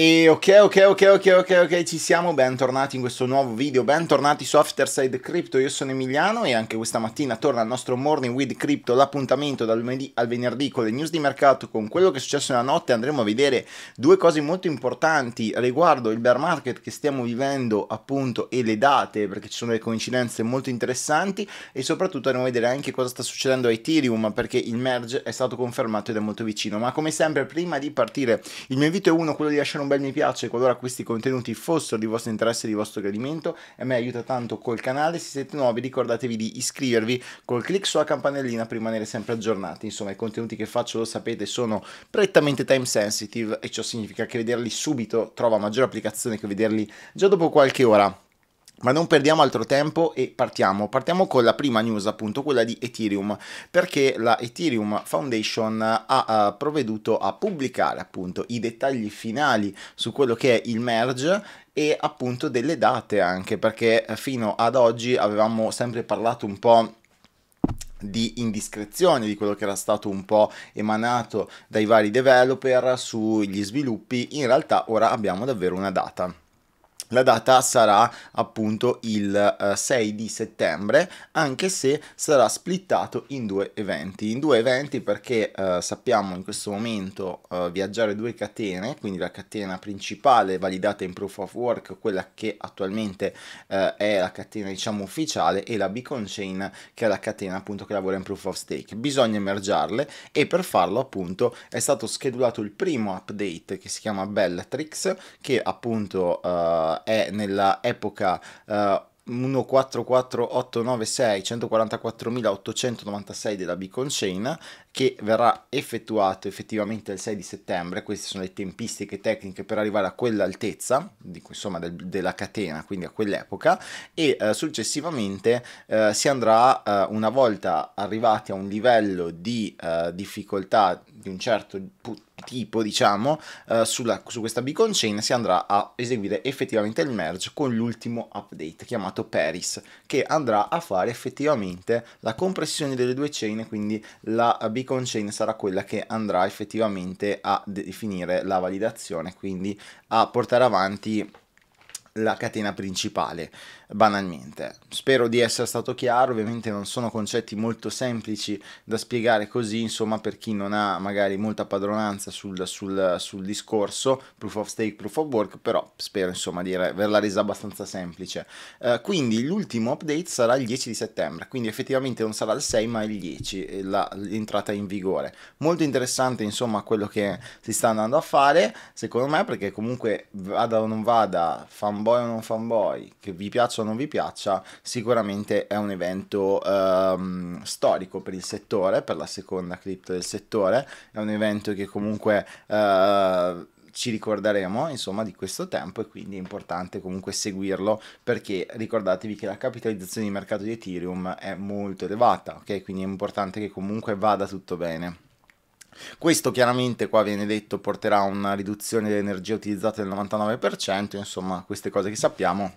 E ok, ok, ok, ok, ok, ok, ci siamo, bentornati in questo nuovo video, bentornati su Afterside Crypto, io sono Emiliano e anche questa mattina torna il nostro Morning with Crypto, l'appuntamento dal lunedì al venerdì con le news di mercato, con quello che è successo nella notte, andremo a vedere due cose molto importanti riguardo il bear market che stiamo vivendo appunto e le date, perché ci sono delle coincidenze molto interessanti e soprattutto andremo a vedere anche cosa sta succedendo a Ethereum perché il merge è stato confermato ed è molto vicino, ma come sempre prima di partire il mio invito è uno, quello di lasciare un un bel mi piace qualora questi contenuti fossero di vostro interesse e di vostro gradimento, a me aiuta tanto col canale, se siete nuovi ricordatevi di iscrivervi col clic sulla campanellina per rimanere sempre aggiornati, insomma i contenuti che faccio lo sapete sono prettamente time sensitive e ciò significa che vederli subito trova maggiore applicazione che vederli già dopo qualche ora. Ma non perdiamo altro tempo e partiamo. Partiamo con la prima news, appunto, quella di Ethereum, perché la Ethereum Foundation ha uh, provveduto a pubblicare appunto i dettagli finali su quello che è il merge e appunto delle date anche, perché fino ad oggi avevamo sempre parlato un po' di indiscrezione di quello che era stato un po' emanato dai vari developer sugli sviluppi, in realtà ora abbiamo davvero una data. La data sarà appunto il 6 eh, di settembre, anche se sarà splittato in due eventi. In due eventi perché eh, sappiamo in questo momento eh, viaggiare due catene, quindi la catena principale validata in Proof of Work, quella che attualmente eh, è la catena diciamo ufficiale, e la Beacon Chain che è la catena appunto che lavora in Proof of Stake. Bisogna emergerle e per farlo appunto è stato schedulato il primo update che si chiama Bellatrix, che appunto eh, è nella epoca eh, 144896 144.896 della Beacon Chain che verrà effettuato effettivamente il 6 di settembre, queste sono le tempistiche tecniche per arrivare a quell'altezza, dico, insomma del, della catena, quindi a quell'epoca, e eh, successivamente eh, si andrà eh, una volta arrivati a un livello di eh, difficoltà di un certo tipo, diciamo, eh, sulla, su questa beacon chain si andrà a eseguire effettivamente il merge con l'ultimo update chiamato Paris, che andrà a fare effettivamente la compressione delle due chain, quindi la beacon chain sarà quella che andrà effettivamente a definire la validazione, quindi a portare avanti la catena principale, banalmente. Spero di essere stato chiaro, ovviamente non sono concetti molto semplici da spiegare così, insomma per chi non ha magari molta padronanza sul, sul, sul discorso, proof of stake, proof of work, però spero insomma di averla resa abbastanza semplice. Uh, quindi l'ultimo update sarà il 10 di settembre, quindi effettivamente non sarà il 6 ma il 10, l'entrata in vigore. Molto interessante insomma quello che si sta andando a fare, secondo me, perché comunque vada o non vada, fanboy fanboy o non fanboy, che vi piaccia o non vi piaccia, sicuramente è un evento ehm, storico per il settore, per la seconda cripto del settore, è un evento che comunque... Eh, ci ricorderemo insomma di questo tempo e quindi è importante comunque seguirlo perché ricordatevi che la capitalizzazione di mercato di Ethereum è molto elevata, ok? Quindi è importante che comunque vada tutto bene. Questo chiaramente qua viene detto porterà a una riduzione dell'energia utilizzata del 99%, insomma queste cose che sappiamo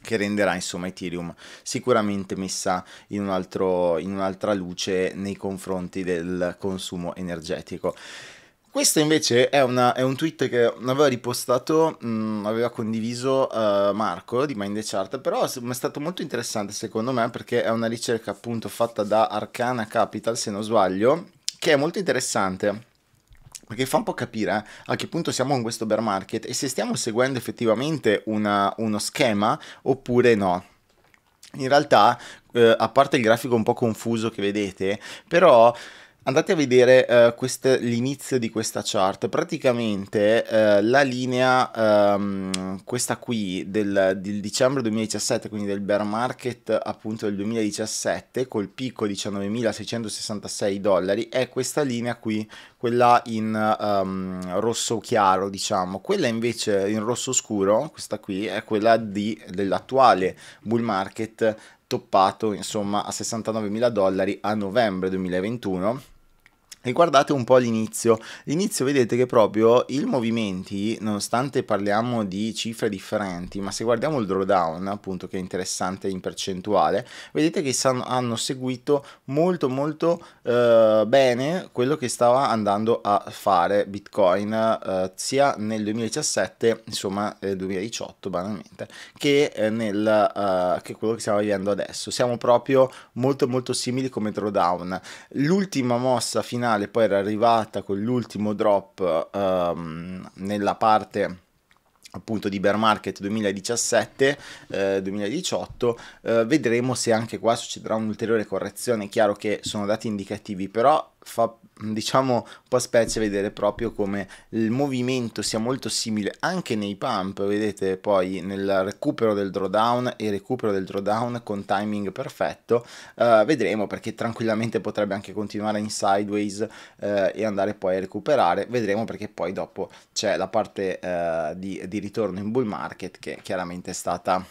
che renderà insomma Ethereum sicuramente messa in, un altro, in un'altra luce nei confronti del consumo energetico. Questo invece è, una, è, un tweet che aveva ripostato, mh, mm, aveva condiviso uh, Marco di Mind Chart, però è stato molto interessante secondo me perché è una ricerca appunto fatta da Arcana Capital se non sbaglio, che è molto interessante perché fa un po' capire eh, a che punto siamo in questo bear market e se stiamo seguendo effettivamente una, uno schema oppure no. In realtà, eh, a parte il grafico un po' confuso che vedete, però andate a vedere eh, queste, l'inizio di questa chart. Praticamente eh, la linea, ehm, questa qui del, del, dicembre 2017, quindi del bear market appunto del 2017, col picco 19.666 dollari, è questa linea qui, quella in ehm, rosso chiaro, diciamo. Quella invece in rosso scuro, questa qui, è quella di, dell'attuale bull market toppato insomma a 69.000 dollari a novembre 2021 e guardate un po' l'inizio. L'inizio vedete che proprio i movimenti, nonostante parliamo di cifre differenti, ma se guardiamo il drawdown, appunto che è interessante in percentuale, vedete che hanno seguito molto molto eh, bene quello che stava andando a fare Bitcoin eh, sia nel 2017, insomma nel eh, 2018 banalmente, che, eh, nel, eh, che quello che stiamo vivendo adesso. Siamo proprio molto molto simili come drawdown. L'ultima mossa finale finale poi era arrivata con l'ultimo drop um, nella parte appunto di bear market 2017-2018 eh, eh, vedremo se anche qua succederà un'ulteriore correzione è chiaro che sono dati indicativi però fa diciamo un po' a specie vedere proprio come il movimento sia molto simile anche nei pump vedete poi nel recupero del drawdown e recupero del drawdown con timing perfetto uh, vedremo perché tranquillamente potrebbe anche continuare in sideways uh, e andare poi a recuperare vedremo perché poi dopo c'è la parte uh, di, di ritorno in bull market che chiaramente è stata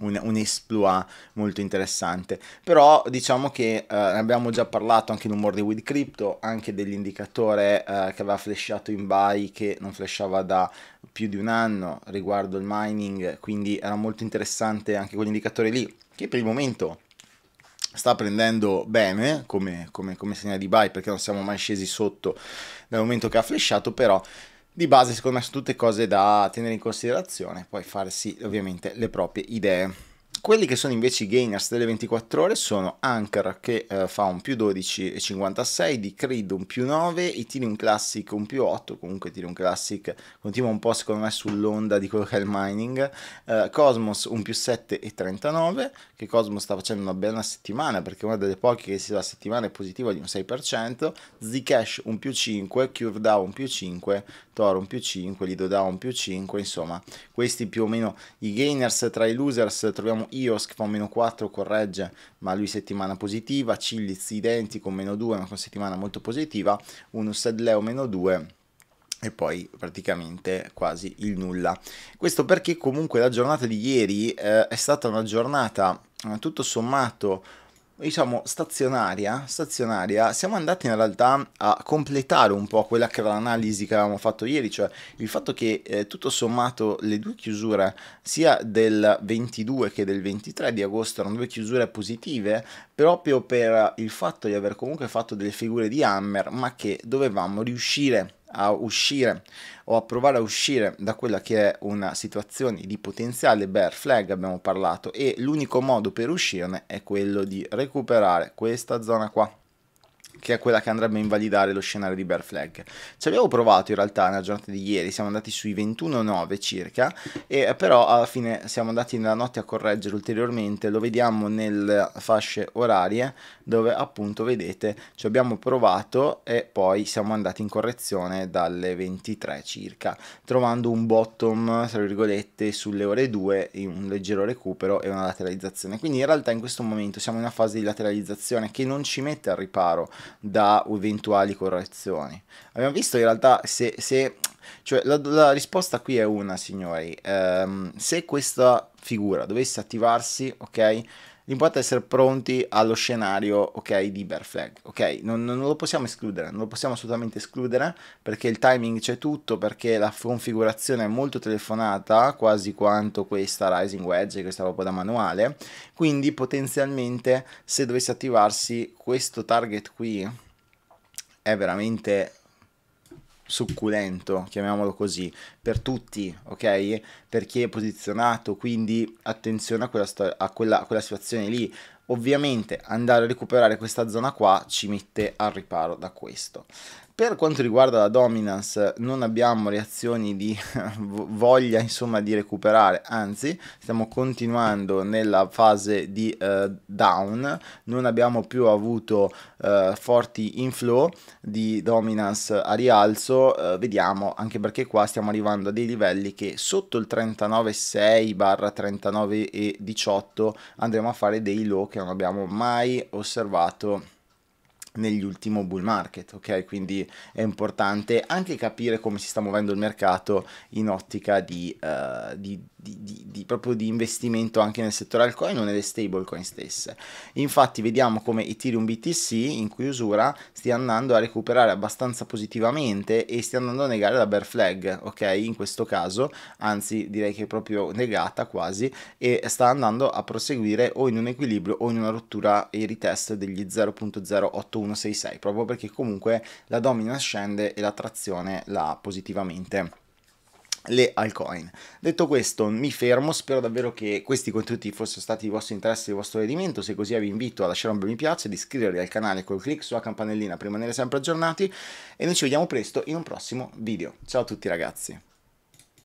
un, un esploit molto interessante. Però diciamo che eh, abbiamo già parlato anche in un Mordi with Crypto, anche dell'indicatore eh, che aveva flashato in buy che non flashava da più di un anno riguardo il mining, quindi era molto interessante anche quell'indicatore lì, che per il momento sta prendendo bene come, come, come segnale di buy perché non siamo mai scesi sotto dal momento che ha flashato, però di base secondo me sono tutte cose da tenere in considerazione, poi farsi ovviamente le proprie idee. Quelli che sono invece i gainers delle 24 ore sono Anchor che eh, fa un più 12,56, di Creed un più 9, i Tiri Classic un più 8, comunque Tiri Classic continua un po' secondo me sull'onda di quello che è il mining, eh, Cosmos un più 7,39, che Cosmos sta facendo una bella settimana perché è una delle poche che si la settimana è positiva di un 6%, Zcash un più 5, CureDAO un più 5, Toro un più 5, LidoDAO un più 5, insomma questi più o meno i gainers tra i losers troviamo IOS che fa un meno 4, corregge, ma lui settimana positiva, Cilliz identico, meno 2, ma con settimana molto positiva, uno Sedleo meno 2 e poi praticamente quasi il nulla. Questo perché comunque la giornata di ieri eh, è stata una giornata eh, tutto sommato diciamo stazionaria, stazionaria, siamo andati in realtà a completare un po' quella che era l'analisi che avevamo fatto ieri, cioè il fatto che eh, tutto sommato le due chiusure sia del 22 che del 23 di agosto erano due chiusure positive proprio per il fatto di aver comunque fatto delle figure di Hammer, ma che dovevamo riuscire a a uscire o a provare a uscire da quella che è una situazione di potenziale bear flag abbiamo parlato e l'unico modo per uscirne è quello di recuperare questa zona qua che è quella che andrebbe a invalidare lo scenario di Bear Flag. Ci abbiamo provato in realtà nella giornata di ieri, siamo andati sui 21.9 circa, e però alla fine siamo andati nella notte a correggere ulteriormente, lo vediamo nelle fasce orarie dove appunto vedete ci abbiamo provato e poi siamo andati in correzione dalle 23 circa, trovando un bottom, tra virgolette, sulle ore 2, un leggero recupero e una lateralizzazione. Quindi in realtà in questo momento siamo in una fase di lateralizzazione che non ci mette al riparo da eventuali correzioni. Abbiamo visto in realtà se, se cioè la, la, risposta qui è una, signori. Um, se questa figura dovesse attivarsi, ok? l'importante è essere pronti allo scenario, ok, di bear flag, ok? Non, non, lo possiamo escludere, non lo possiamo assolutamente escludere perché il timing c'è tutto, perché la configurazione è molto telefonata, quasi quanto questa Rising Wedge, questa roba da manuale, quindi potenzialmente se dovesse attivarsi questo target qui è veramente succulento, chiamiamolo così, per tutti, ok? Per chi è posizionato, quindi attenzione a quella, sto- a quella, a quella situazione lì. Ovviamente andare a recuperare questa zona qua ci mette al riparo da questo. Per quanto riguarda la dominance non abbiamo reazioni di voglia insomma di recuperare, anzi stiamo continuando nella fase di uh, down, non abbiamo più avuto uh, forti inflow di dominance a rialzo, uh, vediamo anche perché qua stiamo arrivando a dei livelli che sotto il 39,6 barra 39,18 andremo a fare dei low che non abbiamo mai osservato negli ultimi bull market, ok? Quindi è importante anche capire come si sta muovendo il mercato in ottica di, uh, di di, di, di, proprio di investimento anche nel settore altcoin o nelle stablecoin stesse. Infatti vediamo come Ethereum BTC in chiusura stia andando a recuperare abbastanza positivamente e stia andando a negare la bear flag, ok? In questo caso, anzi direi che è proprio negata quasi e sta andando a proseguire o in un equilibrio o in una rottura e retest degli 0.08166, proprio perché comunque la dominance scende e la trazione la positivamente le altcoin. Detto questo, mi fermo, spero davvero che questi contenuti fossero stati di vostro interesse e di vostro rendimento, se così vi invito a lasciare un bel mi piace, ad iscrivervi al canale col clic sulla campanellina per rimanere sempre aggiornati e noi ci vediamo presto in un prossimo video. Ciao a tutti ragazzi!